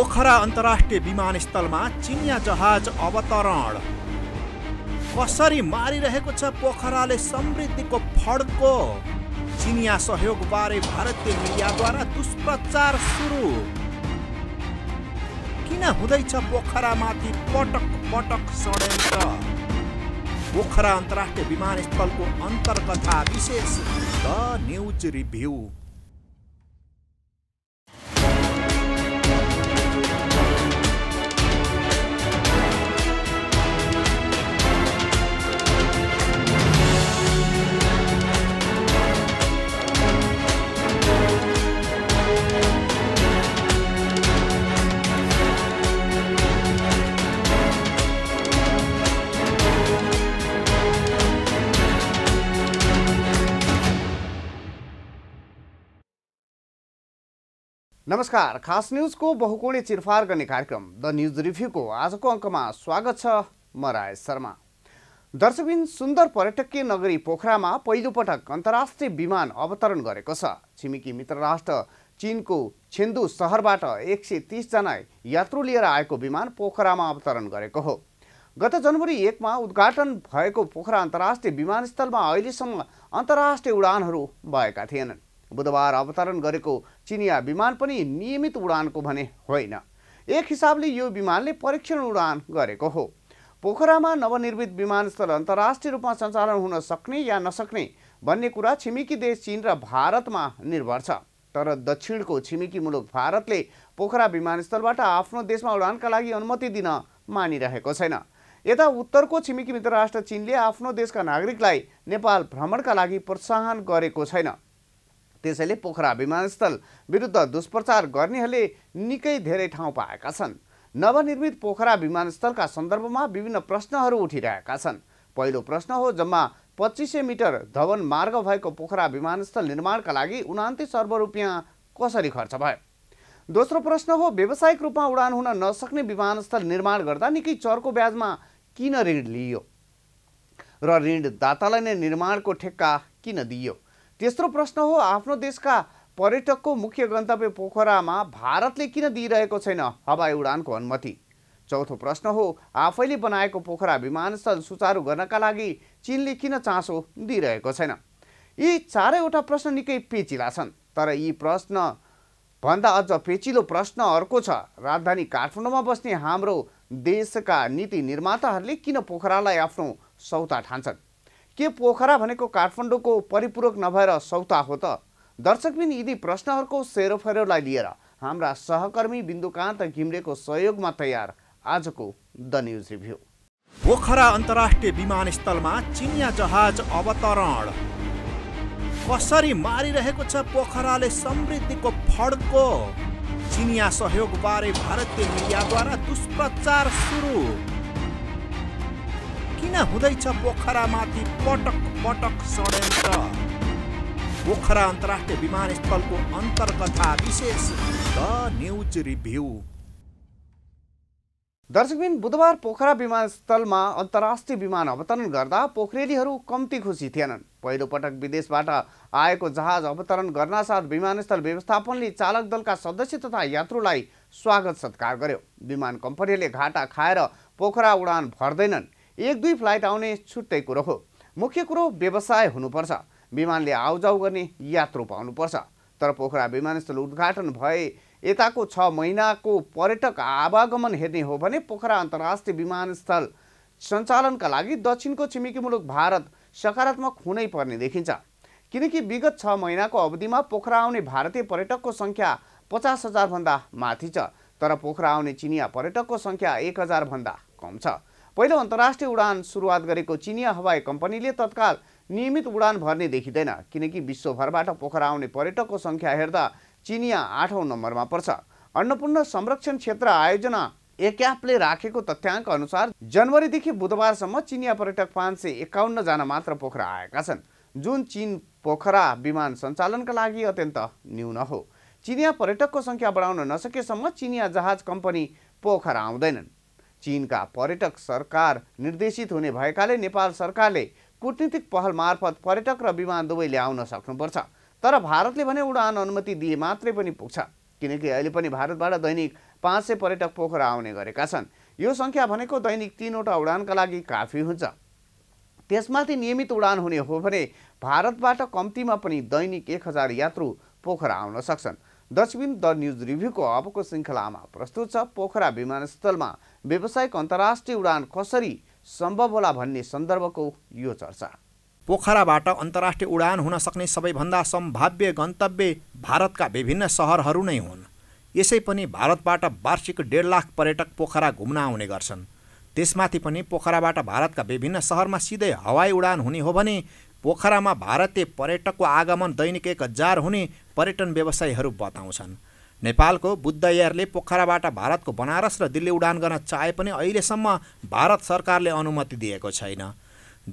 पोखरा अन्तर्राष्ट्रिय विमानस्थलमा चिनिया जहाज अवतरण कसरी मारिरहेको छ पोखराले समृद्धिको फड्को चिनिया सहयोग बारे भारतीय मिडियाद्वारा दुष्प्रचार सुरु किन हुँदैछ पोखरामाथि पटक पटक षड्यन्त्र पोखरा अन्तर्राष्ट्रिय विमानस्थलको अन्तर्कथा विशेष द न्युज रिभ्यू नमस्कार खास न्युजको बहुकोणी चिरफार गर्ने कार्यक्रम द न्युज रिभ्यूको आजको अङ्कमा स्वागत छ म राय शर्मा दर्शकबिन सुन्दर पर्यटकीय नगरी पोखरामा पहिलोपटक अन्तर्राष्ट्रिय विमान अवतरण गरेको छ छिमेकी मित्र राष्ट्र चिनको छेन्दु सहरबाट एक सय तिसजना यात्रु लिएर आएको विमान पोखरामा अवतरण गरेको हो गत जनवरी एकमा उद्घाटन भएको पोखरा अन्तर्राष्ट्रिय विमानस्थलमा अहिलेसम्म अन्तर्राष्ट्रिय उडानहरू भएका थिएनन् बुधबार अवतरण गरेको चिनिया विमान पनि नियमित उडानको भने होइन एक हिसाबले यो विमानले परीक्षण उडान गरेको हो पोखरामा नवनिर्मित विमानस्थल अन्तर्राष्ट्रिय रूपमा सञ्चालन हुन सक्ने या नसक्ने भन्ने कुरा छिमेकी देश चिन र भारतमा निर्भर छ तर दक्षिणको छिमेकी मुलुक भारतले पोखरा विमानस्थलबाट आफ्नो देशमा उडानका लागि अनुमति दिन मानिरहेको छैन यता उत्तरको छिमेकी मित्र राष्ट्र चिनले आफ्नो देशका नागरिकलाई नेपाल भ्रमणका लागि प्रोत्साहन गरेको छैन त्यसैले पोखरा विमानस्थल विरुद्ध दुष्प्रचार गर्नेहरूले निकै धेरै ठाउँ पाएका छन् नवनिर्मित पोखरा विमानस्थलका सन्दर्भमा विभिन्न प्रश्नहरू उठिरहेका छन् पहिलो प्रश्न हो जम्मा पच्चिस सय मिटर धवन मार्ग भएको पोखरा विमानस्थल निर्माणका लागि उनातिस अर्ब रुपियाँ कसरी खर्च भयो दोस्रो प्रश्न हो व्यावसायिक रूपमा उडान हुन नसक्ने विमानस्थल निर्माण गर्दा निकै चर्को ब्याजमा किन ऋण लिइयो र ऋणदातालाई नै निर्माणको ठेक्का किन दिइयो तेस्रो प्रश्न हो आफ्नो देशका पर्यटकको मुख्य गन्तव्य पोखरामा भारतले किन दिइरहेको छैन हवाई उडानको अनुमति चौथो प्रश्न हो आफैले बनाएको पोखरा विमानस्थल सुचारू गर्नका लागि चिनले किन चासो दिइरहेको छैन यी चारैवटा प्रश्न निकै पेचिला छन् तर यी प्रश्न भन्दा अझ पेचिलो प्रश्न अर्को छ राजधानी काठमाडौँमा बस्ने हाम्रो देशका नीति निर्माताहरूले किन पोखरालाई आफ्नो सौता ठान्छन् के पोखरा भनेको काठमाडौँको परिपूरक नभएर सौता हो त दर्शकबिन यदि प्रश्नहरूको सेरोफेरोलाई लिएर हाम्रा सहकर्मी बिन्दुकान्त घिम्रेको सहयोगमा तयार आजको द न्युज रिभ्यू पोखरा अन्तर्राष्ट्रिय विमानस्थलमा चिनिया जहाज अवतरण कसरी मारिरहेको छ पोखराले समृद्धिको फड्को चिनिया सहयोग बारे भारतीय मिडियाद्वारा दुष्प्रचार सुरु किन हुँदैछ पोखरामाथि पटक पटक षड्यन्त्र पोखरा अन्तर्राष्ट्रिय विमानस्थलको अन्तर्कथा विशेष द न्युज रिभ्यू दर्शकबिन बुधबार पोखरा विमानस्थलमा अन्तर्राष्ट्रिय विमान अवतरण गर्दा पोखरेलीहरू कम्ती खुसी थिएनन् पहिलोपटक विदेशबाट आएको जहाज अवतरण गर्नासाथ विमानस्थल व्यवस्थापनले चालक दलका सदस्य तथा यात्रुलाई स्वागत सत्कार गर्यो विमान कम्पनीले घाटा खाएर पोखरा उडान भर्दैनन् एक दुई फ्लाइट आउने छुट्टै कुरो हो मुख्य कुरो व्यवसाय हुनुपर्छ विमानले आउजाउ गर्ने यात्रु पाउनुपर्छ तर पोखरा विमानस्थल उद्घाटन भए यताको छ महिनाको पर्यटक आवागमन हेर्ने हो भने पोखरा अन्तर्राष्ट्रिय विमानस्थल सञ्चालनका लागि दक्षिणको छिमेकी मुलुक भारत सकारात्मक हुनै पर्ने देखिन्छ किनकि विगत छ महिनाको अवधिमा पोखरा आउने भारतीय पर्यटकको सङ्ख्या पचास हजारभन्दा माथि छ तर पोखरा आउने चिनिया पर्यटकको सङ्ख्या एक हजारभन्दा कम छ पहिलो अन्तर्राष्ट्रिय उडान सुरुवात गरेको चिनिया हवाई कम्पनीले तत्काल नियमित उडान भर्ने देखिँदैन किनकि विश्वभरबाट पोखरा आउने पर्यटकको सङ्ख्या हेर्दा चिनिया आठौँ नम्बरमा पर्छ अन्नपूर्ण संरक्षण क्षेत्र आयोजना एक्यापले राखेको तथ्याङ्क अनुसार जनवरीदेखि बुधबारसम्म चिनिया पर्यटक पाँच सय एकाउन्नजना मात्र पोखरा आएका छन् जुन चिन पोखरा विमान सञ्चालनका लागि अत्यन्त न्यून हो चिनिया पर्यटकको सङ्ख्या बढाउन नसकेसम्म चिनिया जहाज कम्पनी पोखरा आउँदैनन् चिनका पर्यटक सरकार निर्देशित हुने भएकाले नेपाल सरकारले कुटनीतिक पहल मार्फत पर्यटक र विमान दुवै ल्याउन सक्नुपर्छ तर भारतले भने उडान अनुमति दिए मात्रै पनि पुग्छ किनकि अहिले पनि भारतबाट दैनिक पाँच सय पर्यटक पोखरा आउने गरेका छन् यो सङ्ख्या भनेको दैनिक तिनवटा उडानका लागि काफी हुन्छ त्यसमाथि नियमित उडान हुने हो भने भारतबाट कम्तीमा पनि दैनिक एक हजार यात्रु पोखरा आउन सक्छन् दशबिन द न्युज रिभ्यूको अबको श्रृङ्खलामा प्रस्तुत छ पोखरा विमानस्थलमा व्यावसायिक अन्तर्राष्ट्रिय उडान कसरी सम्भव होला भन्ने सन्दर्भको यो चर्चा पोखराबाट अन्तर्राष्ट्रिय उडान हुन सक्ने सबैभन्दा सम्भाव्य गन्तव्य भारतका विभिन्न सहरहरू नै हुन् यसै पनि भारतबाट वार्षिक डेढ लाख पर्यटक पोखरा घुम्न आउने गर्छन् त्यसमाथि पनि पोखराबाट भारतका विभिन्न सहरमा सिधै हवाई उडान हुने हो भने पोखरामा भारतीय पर्यटकको आगमन दैनिक एक हजार हुने पर्यटन व्यवसायीहरू बताउँछन् नेपालको बुद्ध एयरले पोखराबाट भारतको बनारस र दिल्ली उडान गर्न चाहे पनि अहिलेसम्म भारत सरकारले अनुमति दिएको छैन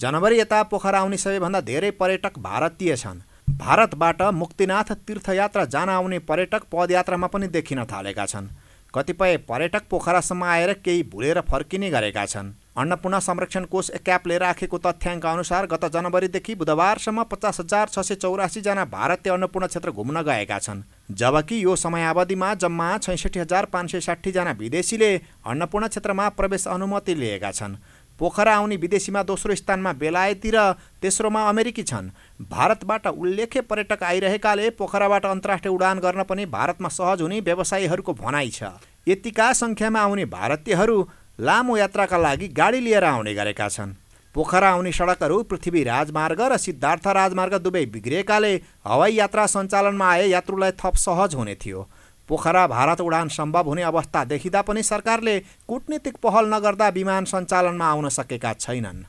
जनवरी यता पोखरा आउने सबैभन्दा धेरै पर्यटक भारतीय छन् भारतबाट मुक्तिनाथ तीर्थयात्रा जान आउने पर्यटक पदयात्रामा पनि देखिन थालेका छन् कतिपय पर्यटक पोखरासम्म आएर केही भुलेर फर्किने गरेका छन् अन्नपूर्ण संरक्षण कोष क्यापले राखेको तथ्याङ्क अनुसार गत जनवरीदेखि बुधबारसम्म पचास हजार छ सय चौरासीजना भारतीय अन्नपूर्ण क्षेत्र घुम्न गएका छन् जबकि यो समयावधिमा जम्मा छैसठी हजार पाँच सय साठीजना विदेशीले अन्नपूर्ण क्षेत्रमा प्रवेश अनुमति लिएका छन् पोखरा आउने विदेशीमा दोस्रो स्थानमा बेलायती र तेस्रोमा अमेरिकी छन् भारतबाट उल्लेख्य पर्यटक आइरहेकाले पोखराबाट अन्तर्राष्ट्रिय उडान गर्न पनि भारतमा सहज हुने व्यवसायीहरूको भनाइ छ यतिका सङ्ख्यामा आउने भारतीयहरू लामो यात्राका लागि गाडी लिएर आउने गरेका छन् पोखरा आउने सडकहरू पृथ्वी राजमार्ग र सिद्धार्थ राजमार्ग दुवै बिग्रिएकाले हवाई यात्रा सञ्चालनमा आए यात्रुलाई थप सहज हुने थियो पोखरा भारत उडान सम्भव हुने अवस्था देखिँदा पनि सरकारले कुटनीतिक पहल नगर्दा विमान सञ्चालनमा आउन सकेका छैनन्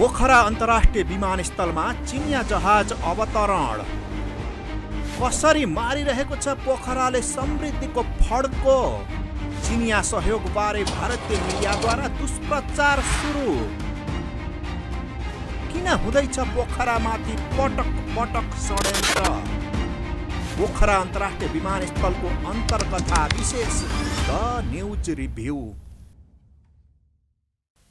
पोखरा अन्तर्राष्ट्रिय विमानस्थलमा चिनिया जहाज अवतरण कसरी मारिरहेको छ पोखराले समृद्धिको फड्को चिनिया बारे भारतीय मिडियाद्वारा दुष्प्रचार सुरु किन हुँदैछ पोखरामाथि पटक पटक षड्यन्त्र पोखरा अन्तर्राष्ट्रिय विमानस्थलको अन्तर्कथा विशेष द न्युज रिभ्यू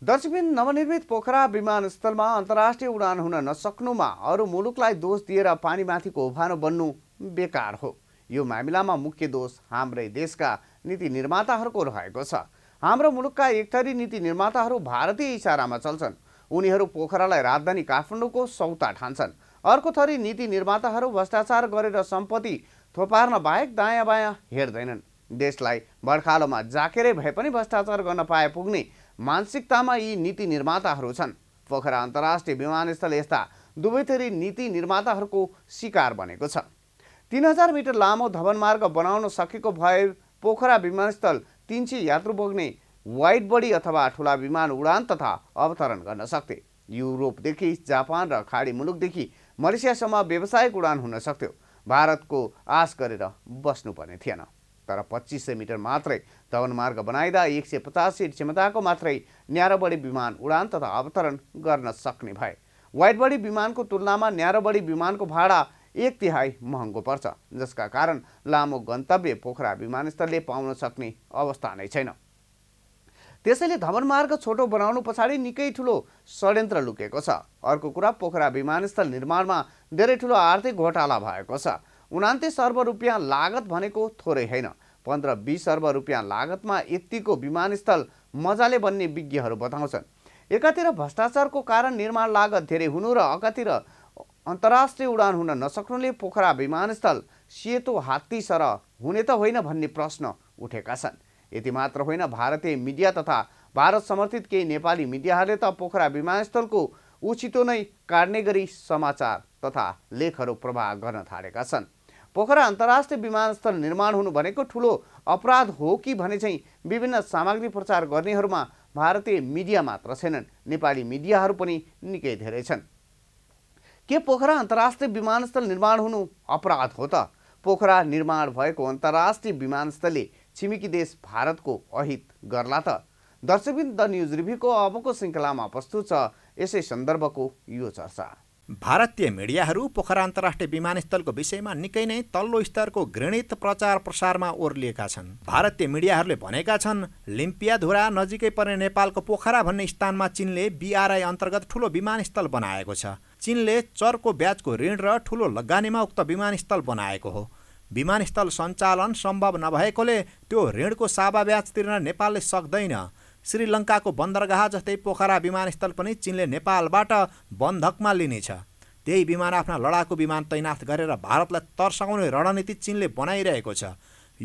दर्शकबिन नवनिर्मित पोखरा विमानस्थलमा अन्तर्राष्ट्रिय उडान हुन नसक्नुमा अरू मुलुकलाई दोष दिएर पानीमाथिको उभानो बन्नु बेकार हो यो मामिलामा मुख्य दोष हाम्रै देशका नीति निर्माताहरूको रहेको छ हाम्रो मुलुकका एकथरी नीति निर्माताहरू भारतीय इसारामा चल्छन् उनीहरू पोखरालाई राजधानी काठमाडौँको सौता ठान्छन् अर्को थरी नीति निर्माताहरू भ्रष्टाचार गरेर सम्पत्ति थोपार्न बाहेक दायाँ बायाँ हेर्दैनन् देशलाई बर्खालोमा जाकेरै भए पनि भ्रष्टाचार गर्न पाए पुग्ने मानसिकतामा यी नीति निर्माताहरू छन् पोखरा अन्तर्राष्ट्रिय विमानस्थल यस्ता दुवै थरी नीति निर्माताहरूको शिकार बनेको छ तिन हजार मिटर लामो धवनमार्ग बनाउन सकेको भए पोखरा विमानस्थल तिन सय यात्रु बोक्ने वाइड बडी अथवा ठुला विमान उडान तथा अवतरण गर्न सक्थे युरोपदेखि जापान र खाडी मुलुकदेखि मलेसियासम्म व्यावसायिक उडान हुन सक्थ्यो भारतको आश गरेर बस्नुपर्ने थिएन तर पच्चिस सय मिटर मात्रै धवनमार्ग बनाइँदा एक सय पचास सिट क्षमताको मात्रै न्यारो बडी विमान उडान तथा अवतरण गर्न सक्ने भए वाइड बडी विमानको तुलनामा न्यारो बडी विमानको भाडा एक तिहाई महँगो पर्छ जसका कारण लामो गन्तव्य पोखरा विमानस्थलले पाउन सक्ने अवस्था नै छैन त्यसैले धमनमार्ग छोटो बनाउनु पछाडि निकै ठुलो षड्यन्त्र लुकेको छ अर्को कुरा पोखरा विमानस्थल निर्माणमा धेरै ठुलो आर्थिक घोटाला भएको छ उनान्तिस अर्ब रुपियाँ लागत भनेको थोरै होइन पन्ध्र बिस अर्ब रुपियाँ लागतमा यत्तिको विमानस्थल मजाले बन्ने विज्ञहरू बताउँछन् एकातिर भ्रष्टाचारको कारण निर्माण लागत धेरै हुनु र अर्कातिर अन्तर्राष्ट्रिय उडान हुन नसक्नुले पोखरा विमानस्थल सेतो हात्ती सर हुने त होइन भन्ने प्रश्न उठेका छन् यति मात्र होइन भारतीय मिडिया तथा भारत समर्थित केही नेपाली मिडियाहरूले त पोखरा विमानस्थलको उचितो नै काट्ने गरी समाचार तथा लेखहरू प्रभाव गर्न थालेका छन् पोखरा अन्तर्राष्ट्रिय विमानस्थल निर्माण हुनु भनेको ठुलो अपराध हो कि भने चाहिँ विभिन्न सामग्री प्रचार गर्नेहरूमा भारतीय मिडिया मात्र छैनन् नेपाली मिडियाहरू पनि निकै धेरै छन् के पोखरा अन्तर्राष्ट्रिय विमानस्थल निर्माण हुनु अपराध हो त पोखरा निर्माण भएको अन्तर्राष्ट्रिय विमानस्थलले छिमेकी देश भारतको अहित गर्ला त दर्शकबिन द न्युज रिभ्यूको अबको श्रृङ्खलामा प्रस्तुत छ यसै सन्दर्भको यो चर्चा भारतीय मिडियाहरू पोखरा अन्तर्राष्ट्रिय विमानस्थलको विषयमा निकै नै तल्लो स्तरको घृणित प्रचार प्रसारमा ओर्लिएका छन् भारतीय मिडियाहरूले भनेका छन् लिम्पियाधुरा नजिकै पर्ने नेपालको पोखरा भन्ने स्थानमा चिनले बिआरआई अन्तर्गत ठुलो विमानस्थल बनाएको छ चिनले चरको ब्याजको ऋण र ठुलो लगानीमा उक्त विमानस्थल बनाएको हो विमानस्थल सञ्चालन सम्भव नभएकोले त्यो ऋणको साबा ब्याज तिर्न नेपालले सक्दैन श्रीलङ्काको बन्दरगाह जस्तै पोखरा विमानस्थल पनि चिनले नेपालबाट बन्धकमा लिनेछ त्यही विमान आफ्ना लडाकु विमान तैनाथ गरेर भारतलाई तर्साउने रणनीति चिनले बनाइरहेको छ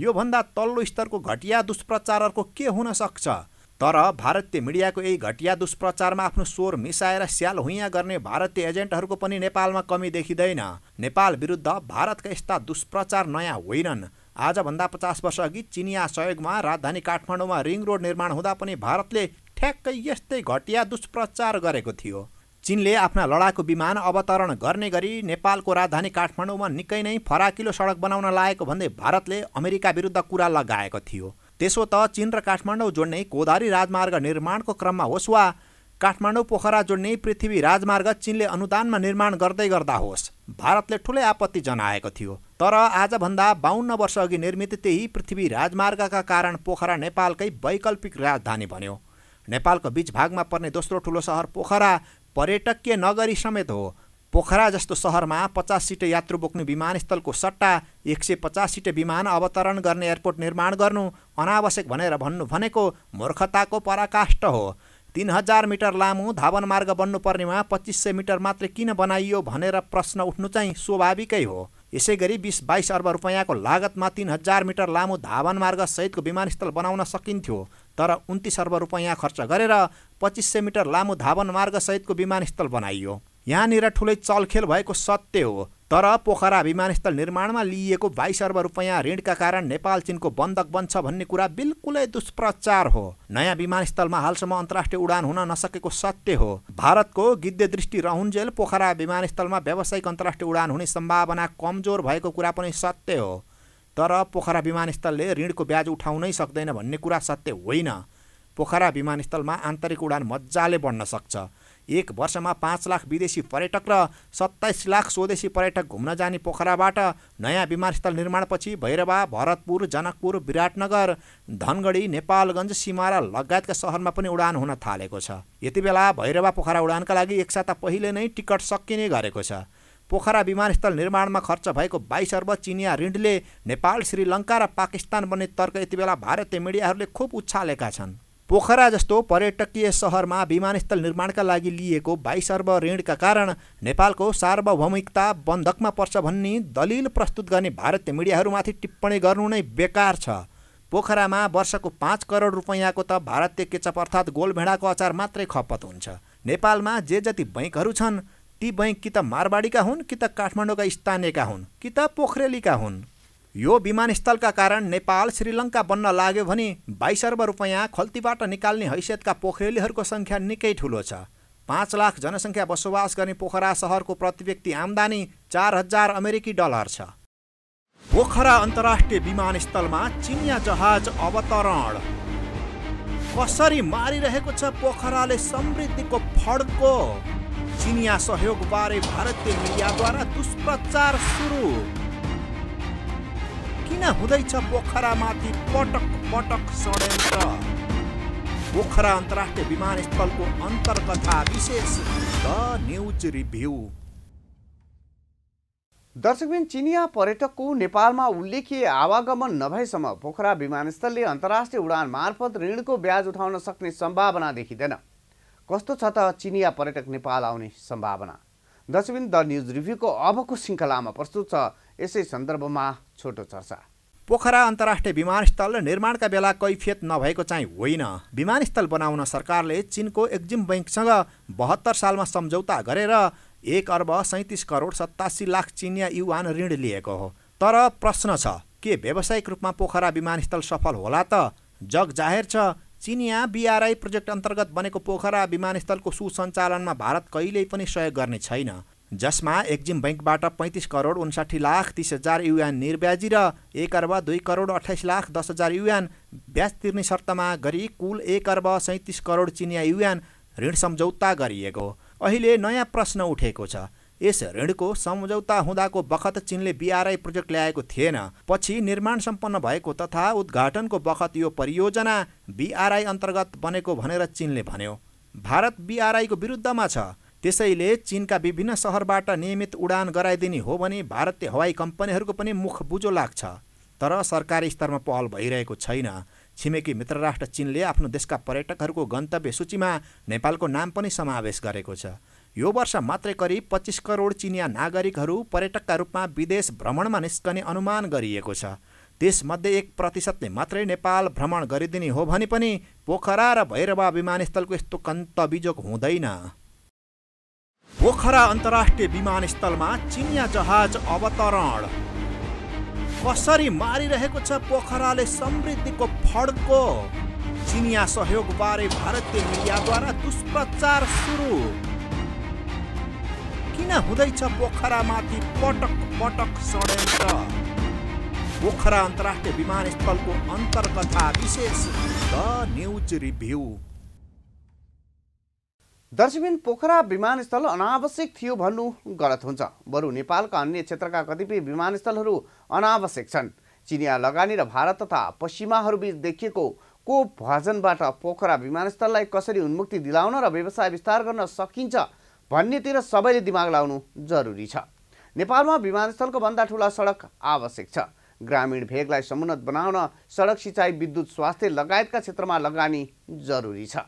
योभन्दा तल्लो स्तरको घटिया दुष्प्रचारहरूको के हुन सक्छ तर भारतीय मिडियाको यही घटिया दुष्प्रचारमा आफ्नो स्वर मिसाएर स्याल हुइयाँ गर्ने भारतीय एजेन्टहरूको पनि नेपालमा कमी देखिँदैन नेपाल विरुद्ध भारतका यस्ता दुष्प्रचार नयाँ होइनन् आजभन्दा पचास अघि चिनिया सहयोगमा राजधानी काठमाडौँमा रिङ रोड निर्माण हुँदा पनि भारतले ठ्याक्कै यस्तै घटिया दुष्प्रचार गरेको थियो चिनले आफ्ना लडाकु विमान अवतरण गर्ने गरी नेपालको राजधानी काठमाडौँमा निकै नै फराकिलो सडक बनाउन लागेको भन्दै भारतले अमेरिका विरुद्ध कुरा लगाएको थियो त्यसो त चिन र काठमाडौँ जोड्ने कोदारी राजमार्ग निर्माणको क्रममा होस् वा काठमाडौँ पोखरा जोड्ने पृथ्वी राजमार्ग चिनले अनुदानमा निर्माण गर्दै गर्दा होस् भारतले ठुलै आपत्ति जनाएको थियो तर आजभन्दा बाहन्न वर्षअघि निर्मित त्यही पृथ्वी राजमार्गका कारण पोखरा नेपालकै वैकल्पिक राजधानी बन्यो नेपालको बीच भागमा पर्ने दोस्रो ठुलो सहर पोखरा पर्यटकीय नगरी समेत हो पोखरा जस्तो सहरमा पचास सिटे यात्रु बोक्ने विमानस्थलको सट्टा एक सय पचास सिटे विमान अवतरण गर्ने एयरपोर्ट निर्माण गर्नु अनावश्यक भनेर भन्नु भनेको मूर्खताको पराकाष्ठ हो तिन हजार मिटर लामो धावन मार्ग बन्नुपर्नेमा पच्चिस सय मिटर मात्रै किन बनाइयो भनेर प्रश्न उठ्नु चाहिँ स्वाभाविकै हो यसै गरी बिस बाइस अर्ब रुपियाँको लागतमा तिन हजार मिटर लामो धावन मार्ग सहितको विमानस्थल बनाउन सकिन्थ्यो तर उन्तिस अर्ब रुपियाँ खर्च गरेर पच्चिस सय मिटर लामो धावन मार्ग सहितको विमानस्थल बनाइयो यहाँनिर ठुलै चलखेल भएको सत्य हो तर पोखरा विमानस्थल निर्माणमा लिइएको बाइस अर्ब रुपियाँ ऋणका कारण नेपाल चिनको बन्धक बन्छ भन्ने कुरा बिल्कुलै दुष्प्रचार हो नयाँ विमानस्थलमा हालसम्म अन्तर्राष्ट्रिय उडान हुन नसकेको सत्य हो भारतको गिद्ध दृष्टि रहन्जेल पोखरा विमानस्थलमा व्यावसायिक अन्तर्राष्ट्रिय उडान हुने सम्भावना कमजोर भएको कुरा पनि सत्य हो तर पोखरा विमानस्थलले ऋणको ब्याज उठाउनै सक्दैन भन्ने कुरा सत्य होइन पोखरा विमानस्थलमा आन्तरिक उडान मजाले बढ्न सक्छ एक वर्षमा पाँच लाख विदेशी पर्यटक र सत्ताइस लाख स्वदेशी पर्यटक घुम्न जाने पोखराबाट नयाँ विमानस्थल निर्माणपछि भैरवा भरतपुर जनकपुर विराटनगर धनगढी नेपालगञ्ज सिमारा लगायतका सहरमा पनि उडान हुन थालेको छ यति बेला भैरवा पोखरा उडानका लागि एक साता पहिले नै टिकट सकिने गरेको छ पोखरा विमानस्थल निर्माणमा खर्च भएको बाइस अर्ब चिनिया ऋणले नेपाल श्रीलङ्का र पाकिस्तान बन्ने तर्क यति बेला भारतीय मिडियाहरूले खुब उछालेका छन् पोखरा जस्तो पर्यटकीय सहरमा विमानस्थल निर्माणका लागि लिएको बाइस अर्ब ऋणका कारण नेपालको सार्वभौमिकता बन्धकमा पर्छ भन्ने दलिल प्रस्तुत गर्ने भारतीय मिडियाहरूमाथि टिप्पणी गर्नु नै बेकार छ पोखरामा वर्षको पाँच करोड रुपैयाँको त भारतीय केचप अर्थात् गोलभेडाको अचार मात्रै खपत हुन्छ नेपालमा जे जति बैङ्कहरू छन् ती बैङ्क कि त मारवाडीका हुन् कि त काठमाडौँका स्थानीयका हुन् कि त पोखरेलीका हुन् यो विमानस्थलका कारण नेपाल श्रीलङ्का बन्न लाग्यो भने बाइस अर्ब रुपियाँ खल्तीबाट निकाल्ने हैसियतका पोखरेलीहरूको सङ्ख्या निकै ठुलो छ पाँच लाख जनसङ्ख्या बसोबास गर्ने पोखरा सहरको प्रतिव्यक्ति आम्दानी चार हजार अमेरिकी डलर छ पोखरा अन्तर्राष्ट्रिय विमानस्थलमा चिनिया जहाज अवतरण कसरी मारिरहेको छ पोखराले समृद्धिको फड्को चिनिया सहयोगबारे भारतीय मिडियाद्वारा दुष्प्रचार सुरु किन हुँदैछ पोखरामाथि पटक पटक षड्यन्त्र पोखरा अन्तर्राष्ट्रिय विमानस्थलको अन्तर्कथा विशेष द न्युज रिभ्यू दर्शकबिन चिनिया पर्यटकको नेपालमा उल्लेखीय आवागमन नभएसम्म पोखरा विमानस्थलले अन्तर्राष्ट्रिय उडान मार्फत ऋणको ब्याज उठाउन सक्ने सम्भावना देखिँदैन कस्तो छ त चिनिया पर्यटक नेपाल आउने सम्भावना दर्शकबिन द न्युज रिभ्यूको अबको श्रृङ्खलामा प्रस्तुत छ यसै सन्दर्भमा छोटो चर्चा पोखरा अन्तर्राष्ट्रिय विमानस्थल निर्माणका बेला कैफियत नभएको चाहिँ होइन विमानस्थल बनाउन सरकारले चिनको एक्जिम बैङ्कसँग बहत्तर सालमा सम्झौता गरेर एक अर्ब सैँतिस करोड सत्तासी लाख चिनिया युवान ऋण लिएको हो तर प्रश्न छ के व्यावसायिक रूपमा पोखरा विमानस्थल सफल होला त जग जाहेर छ चिनिया बिआरआई प्रोजेक्ट अन्तर्गत बनेको पोखरा विमानस्थलको सुसञ्चालनमा भारत कहिल्यै पनि सहयोग गर्ने छैन जसमा एक्जिम ब्याङ्कबाट पैँतिस करोड उन्साठी लाख तिस हजार युएन निर्ब्याजी र एक अर्ब दुई करोड अठाइस लाख दस हजार युएन ब्याज तिर्ने शर्तमा गरी कुल एक अर्ब सैँतिस करोड चिनिया युएन ऋण सम्झौता गरिएको अहिले नयाँ प्रश्न उठेको छ यस ऋणको सम्झौता हुँदाको बखत चिनले बिआरआई प्रोजेक्ट ल्याएको थिएन पछि निर्माण सम्पन्न भएको तथा उद्घाटनको बखत यो परियोजना बिआरआई अन्तर्गत बनेको भनेर चिनले भन्यो भारत बिआरआईको विरुद्धमा छ त्यसैले चिनका विभिन्न सहरबाट नियमित उडान गराइदिने हो भने भारतीय हवाई कम्पनीहरूको पनि मुख बुझो लाग्छ तर सरकारी स्तरमा पहल भइरहेको छैन छिमेकी मित्र राष्ट्र चिनले आफ्नो देशका पर्यटकहरूको गन्तव्य सूचीमा नेपालको नाम पनि समावेश गरेको छ यो वर्ष मात्रै करिब पच्चिस करोड चिनिया नागरिकहरू पर्यटकका रूपमा विदेश भ्रमणमा निस्कने अनुमान गरिएको छ त्यसमध्ये एक प्रतिशतले मात्रै नेपाल भ्रमण गरिदिने हो भने पनि पोखरा र भैरवा विमानस्थलको यस्तो कन्त हुँदैन पोखरा अन्तर्राष्ट्रिय विमानस्थलमा चिनिया जहाज अवतरण कसरी मारिरहेको छ पोखराले समृद्धिको फड्को चिनिया सहयोग बारे भारतीय मिडियाद्वारा दुष्प्रचार सुरु किन हुँदैछ पोखरामाथि पटक पटक षड्यन्त्र पोखरा अन्तर्राष्ट्रिय विमानस्थलको अन्तर्कथा विशेष द न्युज रिभ्यू दर्शबिन पोखरा विमानस्थल अनावश्यक थियो भन्नु गलत हुन्छ बरु नेपालका अन्य क्षेत्रका कतिपय विमानस्थलहरू अनावश्यक छन् चिनिया लगानी र भारत तथा पश्चिमाहरूबीच देखिएको को भजनबाट पोखरा विमानस्थललाई कसरी उन्मुक्ति दिलाउन र व्यवसाय विस्तार गर्न सकिन्छ भन्नेतिर सबैले दिमाग लाउनु जरुरी छ नेपालमा विमानस्थलको भन्दा ठुला सडक आवश्यक छ ग्रामीण भेगलाई समुन्नत बनाउन सडक सिँचाइ विद्युत स्वास्थ्य लगायतका क्षेत्रमा लगानी जरुरी छ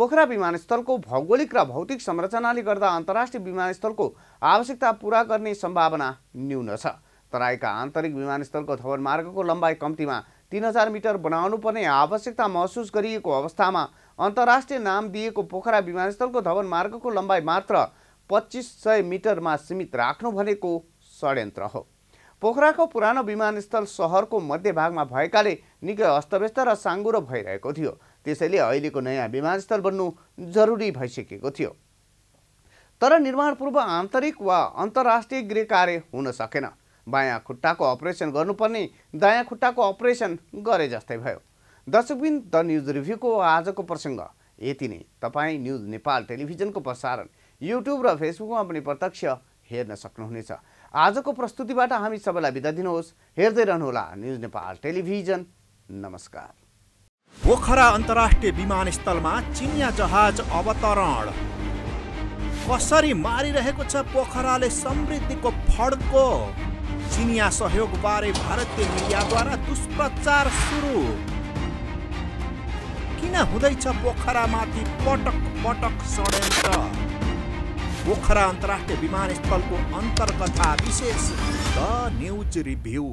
पोखरा विमानस्थलको भौगोलिक र भौतिक संरचनाले गर्दा अन्तर्राष्ट्रिय विमानस्थलको आवश्यकता पुरा गर्ने सम्भावना न्यून छ तराईका आन्तरिक विमानस्थलको थवन मार्गको लम्बाइ कम्तीमा तिन हजार मिटर बनाउनुपर्ने आवश्यकता महसुस गरिएको अवस्थामा अन्तर्राष्ट्रिय नाम दिएको पोखरा विमानस्थलको धवन मार्गको लम्बाइ मात्र पच्चिस सय मिटरमा सीमित राख्नु भनेको षड्यन्त्र हो पोखराको पुरानो विमानस्थल सहरको मध्यभागमा भएकाले निकै अस्तव्यस्त र साङ्गुरो भइरहेको थियो त्यसैले अहिलेको नयाँ विमानस्थल बन्नु जरुरी भइसकेको थियो तर निर्माणपूर्व आन्तरिक वा अन्तर्राष्ट्रिय गृह कार्य हुन सकेन बायाँ खुट्टाको अपरेसन गर्नुपर्ने दायाँ खुट्टाको अपरेसन गरे जस्तै भयो दर्शकबिन द न्युज रिभ्यूको आजको प्रसङ्ग यति नै तपाईँ न्युज नेपाल टेलिभिजनको प्रसारण युट्युब र फेसबुकमा पनि प्रत्यक्ष हेर्न सक्नुहुनेछ आजको प्रस्तुतिबाट हामी सबैलाई बिदा दिनुहोस् हेर्दै रहनुहोला न्युज नेपाल टेलिभिजन नमस्कार पोखरा अन्तर्राष्ट्रिय विमानस्थलमा चिनिया जहाज अवतरण कसरी मारिरहेको छ पोखराले समृद्धिको फड्को चिनिया सहयोग बारे भारतीय मिडियाद्वारा दुष्प्रचार सुरु किन हुँदैछ पोखरामाथि पटक पटक षड्यन्त्र पोखरा अन्तर्राष्ट्रिय विमानस्थलको अन्तर्कथा विशेष द न्युज रिभ्यू